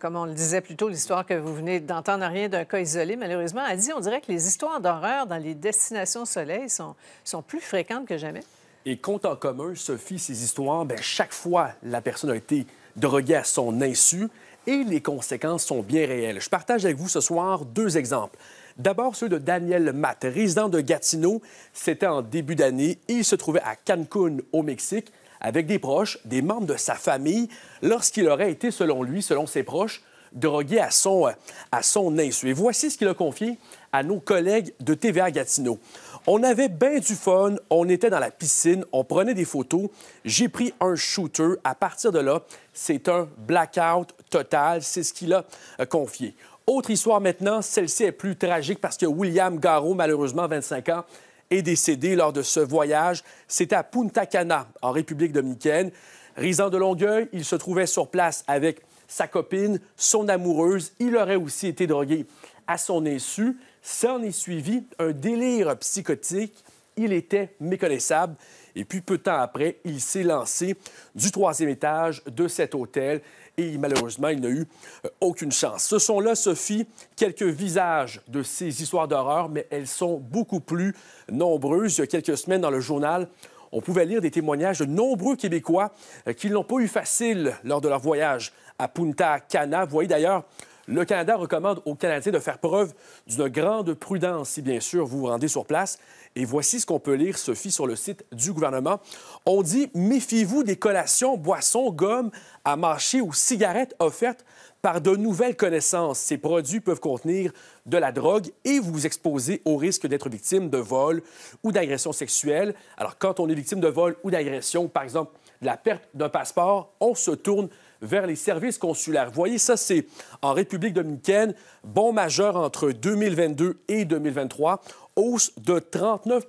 comme on le disait plus tôt, l'histoire que vous venez d'entendre rien d'un cas isolé, malheureusement, a dit on dirait que les histoires d'horreur dans les destinations soleil sont, plus fréquentes que jamais. Et compte en commun, Sophie, ces histoires, bien, chaque fois, la personne a été droguée à son insu et les conséquences sont bien réelles. Je partage avec vous ce soir deux exemples. D'abord, ceux de Daniel Matt, résident de Gatineau. C'était en début d'année. Il se trouvait à Cancun, au Mexique avec des proches, des membres de sa famille, lorsqu'il aurait été, selon lui, selon ses proches, drogué à son, à son insu. Et voici ce qu'il a confié à nos collègues de TVA Gatineau. On avait bien du fun, on était dans la piscine, on prenait des photos. J'ai pris un shooter. À partir de là, c'est un blackout total. C'est ce qu'il a euh, confié. Autre histoire maintenant, celle-ci est plus tragique parce que William garro malheureusement, 25 ans, est décédé lors de ce voyage. C'était à Punta Cana, en République dominicaine. Risant de Longueuil, il se trouvait sur place avec sa copine, son amoureuse. Il aurait aussi été drogué à son insu. S'en est suivi un délire psychotique il était méconnaissable. Et puis, peu de temps après, il s'est lancé du troisième étage de cet hôtel et malheureusement, il n'a eu euh, aucune chance. Ce sont là, Sophie, quelques visages de ces histoires d'horreur, mais elles sont beaucoup plus nombreuses. Il y a quelques semaines, dans le journal, on pouvait lire des témoignages de nombreux Québécois euh, qui n'ont pas eu facile lors de leur voyage à Punta Cana. Vous voyez d'ailleurs le Canada recommande aux Canadiens de faire preuve d'une grande prudence si, bien sûr, vous vous rendez sur place. Et voici ce qu'on peut lire, Sophie, sur le site du gouvernement. On dit Méfiez-vous des collations, boissons, gommes à marché ou cigarettes offertes par de nouvelles connaissances. Ces produits peuvent contenir de la drogue et vous exposer au risque d'être victime de vol ou d'agression sexuelle. Alors, quand on est victime de vol ou d'agression, par exemple, de la perte d'un passeport, on se tourne vers les services consulaires. Voyez, ça, c'est en République dominicaine, bon majeur entre 2022 et 2023, hausse de 39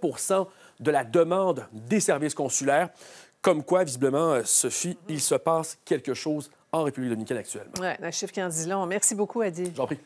de la demande des services consulaires. Comme quoi, visiblement, euh, Sophie, il se passe quelque chose en République dominicaine actuellement. Oui, un chiffre qui dit Merci beaucoup, Adi. J'en prie.